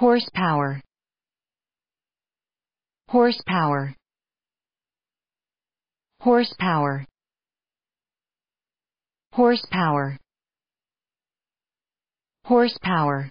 horsepower horsepower horsepower horsepower horsepower